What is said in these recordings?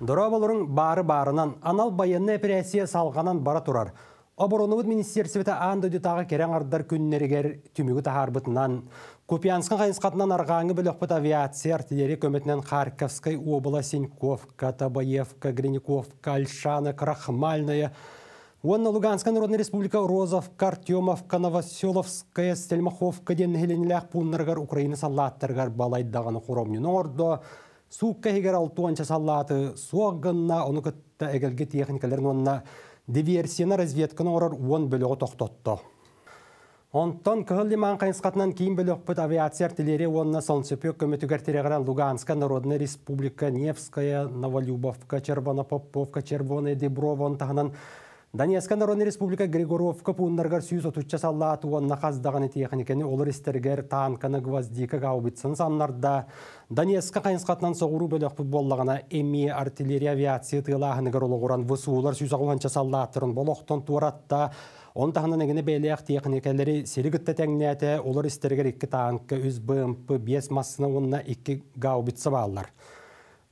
Дұра болуруң бары барынан анал баянны операция салғанан бара тұрар. Оборонывыд министерсвіті аңды дүтағы керен ардар күннерігер түмігі бұтынан. Купиянскан қайынсқатынан арғаңы біліқпыт авиация артиллерия көмітінен Харьковской обыла Сеньковка, Табаевка, Гриниковка, Альшана, Крахмальная, Онны Луганская Народная Республика Розов, Артемовка, Новоселовская, Стельмаховка, Деннегеленлях, Пуннаргар, Украина, Салаттаргар, балайдағаны құромнен орды. Суққа егер алтуан су суағғынна, оны күтті әгілгі техникаларын онына диверсияна разведкіні орыр он бөлігі тоқтотты. Онтон кыһыл лиман кейін кийин бөлөкпүт авиация артиллерия уонна солнцепёк көмөтүгер Луганска Народная Республика, Невская, Новолюбовка, Поповка, Червоная Деброва, онтаһынан Данияскан Рон Республика Григоров капуыннаргар сүйіз отуча салла атуан нақаздағаны тиехінекені олар істергер таанканы гвоздика гаубитсын саннарда Данияска қайынсқатынан соғыру бөлі футболлағына эми артиллерия авиация тыылағынығыр олығыран высуулар сүйіз ағыланча салла аттырын болоқтон туаратта Он тахынан эгене бәйләк техникалары серегітті тәңнәті олар істергер 2 танкы, 100 БМП, 5 массына онына 2 гаубитсы бағалар.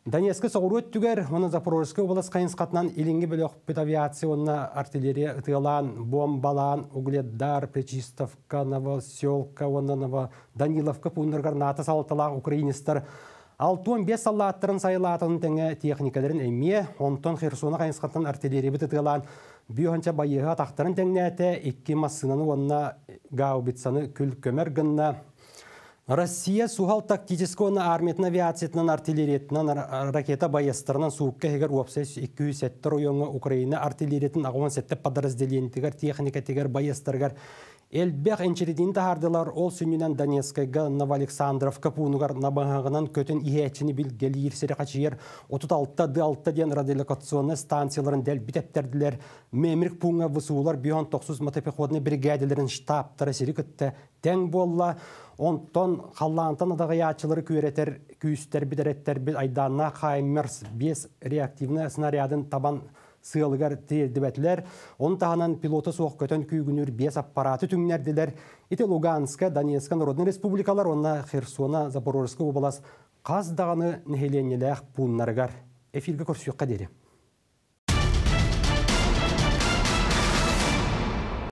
Донецкі соғыру өттігер, мұны Запорожскі облыс қайынсқатынан елінгі білі ұқпет авиационна артиллерия ұтығылан, бомбалан, Угледар, Пречистовка, Новоселка, Онанова, Даниловка граната НАТО салтыла украинистар. 6-15 салаттырын сайылатының тәңі техникаларын әме, 10 тон Херсоны қайынсқатынан артиллерия бұтығылан, Бүйханча байығы атақтарын тәңнәті, 2 массынаны онына гаубитсаны күл Россия сухал тактического армиятын авиациятынан артиллериятынан ракета байыстарынан суыққа егер уапсайс 200 сәттір ойыңы Украина артиллериятын ағуан подразделение подразделентігер, техника тегер байыстыргар Элбех энчередин тахардылар ол сүнінен Донецкайга Новоалександров Капунугар набағағынан көтін иәчіні білгелі ерсері қачиер 36-6 ден радиолокационны станцияларын дәл бітептерділер. Мемірік пуңа высуылар бүйон 900 мотопеходны бригадаларын штабтары сері күтті тәң болла. Онтон тон адағы ячылары көретер, күйістер бидереттер бі айдана Хаймерс 5 реактивны снарядын табан сыалыгар бәтілер, он тағынан пилоты соқ көтен күйгінір бес аппараты түңнерділер. Ите Луганска, Донецка, Народный республикалар, онна Херсона, Запорожска облас қаздағаны даганы нехеленеләқ пулнарыгар. Эфирге көрсүйіққа